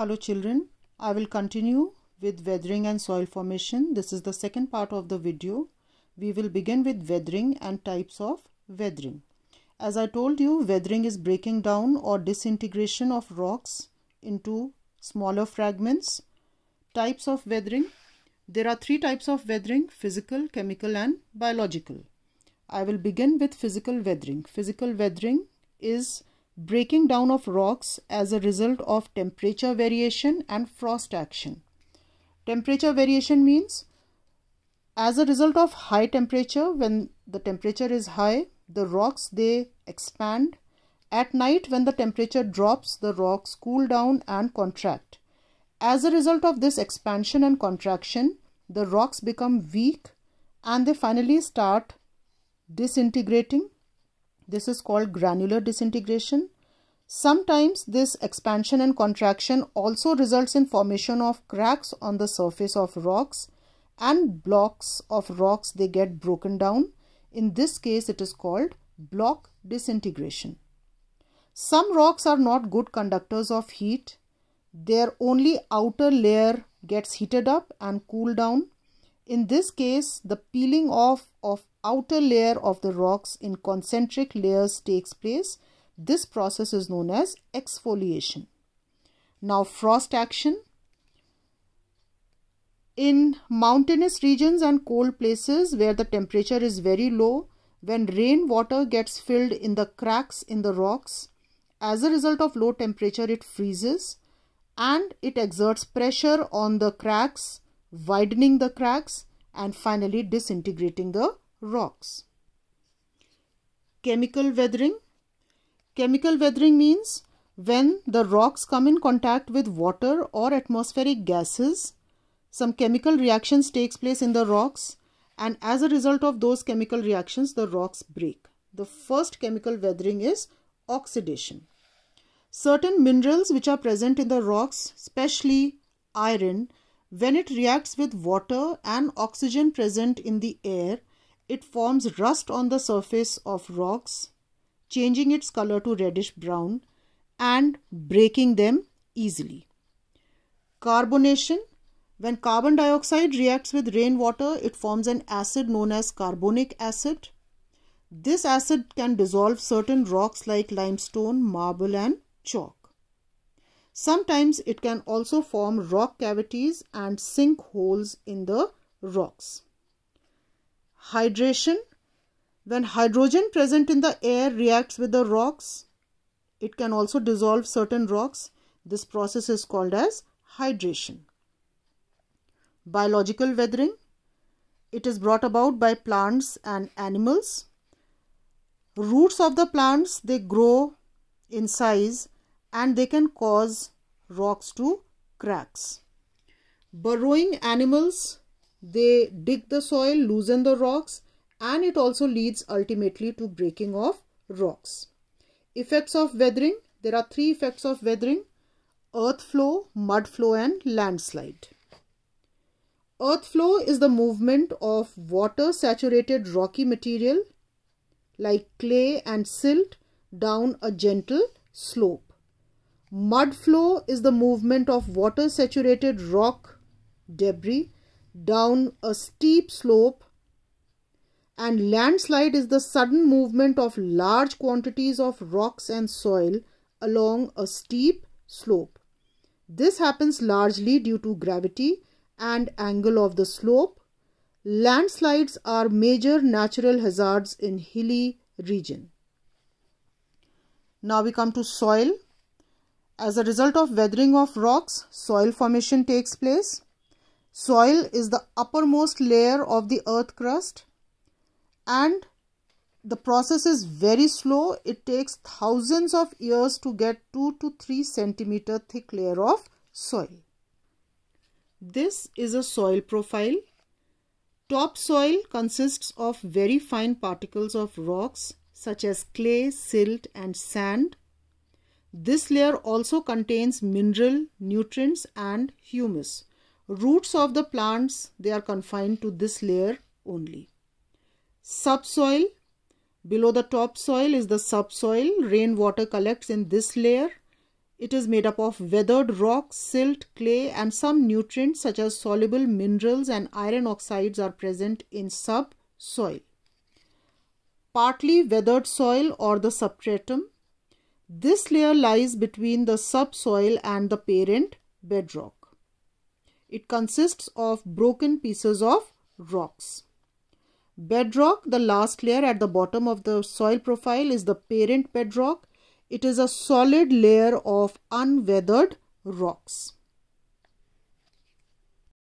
Hello children, I will continue with weathering and soil formation. This is the second part of the video. We will begin with weathering and types of weathering. As I told you, weathering is breaking down or disintegration of rocks into smaller fragments. Types of weathering. There are three types of weathering, physical, chemical and biological. I will begin with physical weathering. Physical weathering is breaking down of rocks as a result of temperature variation and frost action. Temperature variation means as a result of high temperature when the temperature is high the rocks they expand at night when the temperature drops the rocks cool down and contract as a result of this expansion and contraction the rocks become weak and they finally start disintegrating this is called granular disintegration. Sometimes this expansion and contraction also results in formation of cracks on the surface of rocks and blocks of rocks they get broken down. In this case it is called block disintegration. Some rocks are not good conductors of heat. Their only outer layer gets heated up and cooled down. In this case the peeling off of outer layer of the rocks in concentric layers takes place. This process is known as exfoliation. Now frost action. In mountainous regions and cold places where the temperature is very low, when rainwater gets filled in the cracks in the rocks, as a result of low temperature it freezes and it exerts pressure on the cracks, widening the cracks and finally disintegrating the rocks. Chemical weathering. Chemical weathering means when the rocks come in contact with water or atmospheric gases, some chemical reactions takes place in the rocks and as a result of those chemical reactions, the rocks break. The first chemical weathering is oxidation. Certain minerals which are present in the rocks, especially iron, when it reacts with water and oxygen present in the air, it forms rust on the surface of rocks, changing its color to reddish brown and breaking them easily. Carbonation when carbon dioxide reacts with rainwater, it forms an acid known as carbonic acid. This acid can dissolve certain rocks like limestone, marble, and chalk. Sometimes it can also form rock cavities and sink holes in the rocks. Hydration. When hydrogen present in the air reacts with the rocks, it can also dissolve certain rocks. This process is called as hydration. Biological weathering. It is brought about by plants and animals. Roots of the plants, they grow in size and they can cause rocks to cracks. Burrowing animals they dig the soil, loosen the rocks, and it also leads ultimately to breaking of rocks. Effects of weathering. There are three effects of weathering. Earth flow, mud flow and landslide. Earth flow is the movement of water saturated rocky material like clay and silt down a gentle slope. Mud flow is the movement of water saturated rock debris down a steep slope and landslide is the sudden movement of large quantities of rocks and soil along a steep slope. This happens largely due to gravity and angle of the slope. Landslides are major natural hazards in hilly region. Now we come to soil. As a result of weathering of rocks, soil formation takes place. Soil is the uppermost layer of the earth crust and the process is very slow. It takes thousands of years to get 2 to 3 centimeter thick layer of soil. This is a soil profile. Top soil consists of very fine particles of rocks such as clay, silt and sand. This layer also contains mineral, nutrients and humus. Roots of the plants, they are confined to this layer only. Subsoil, below the topsoil is the subsoil. Rainwater collects in this layer. It is made up of weathered rock, silt, clay and some nutrients such as soluble minerals and iron oxides are present in subsoil. Partly weathered soil or the substratum. This layer lies between the subsoil and the parent bedrock. It consists of broken pieces of rocks. Bedrock, the last layer at the bottom of the soil profile is the parent bedrock. It is a solid layer of unweathered rocks.